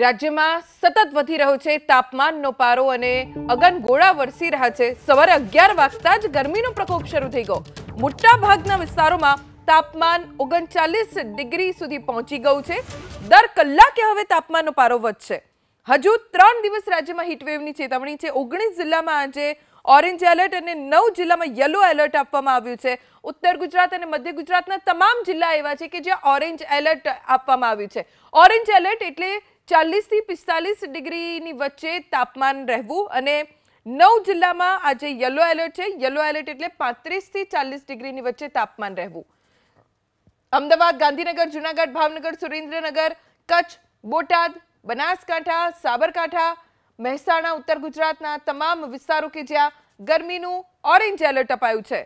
રાજ્યમાં સતત વધી રહ્યો છે તાપમાનનો પારો અને અગનગોળા વરસી રહ્યા છે સવારે અગિયાર વાગતા જ ગરમીનો પ્રકોપ શરૂ થઈ ગયો મોટા ભાગના વિસ્તારોમાં તાપમાન ઓગણચાલીસ ડિગ્રી સુધી પહોંચી ગયું છે દર કલાકે હવે તાપમાનનો પારો વધશે હજુ ત્રણ દિવસ રાજ્યમાં હીટવેવની ચેતવણી છે ઓગણીસ જિલ્લામાં આજે ઓરેન્જ એલર્ટ અને નવ જિલ્લામાં યલો એલર્ટ આપવામાં આવ્યું છે ઉત્તર ગુજરાત અને મધ્ય ગુજરાતના તમામ જિલ્લા એવા છે કે જ્યાં ઓરેન્જ એલર્ટ આપવામાં આવ્યું છે ઓરેન્જ એલર્ટ એટલે ચાલીસથી પિસ્તાલીસ ડિગ્રીની વચ્ચે તાપમાન રહેવું અને નવ જિલ્લામાં આજે યલો એલર્ટ છે યલો એલર્ટ એટલે પાંત્રીસથી ચાલીસ ડિગ્રીની વચ્ચે તાપમાન રહેવું અમદાવાદ ગાંધીનગર જૂનાગઢ ભાવનગર સુરેન્દ્રનગર કચ્છ બોટાદ બનાસકાંઠા સાબરકાંઠા મહેસાણા ઉત્તર ગુજરાતના તમામ વિસ્તારો કે જ્યાં ગરમીનું ઓરેન્જ એલર્ટ અપાયું છે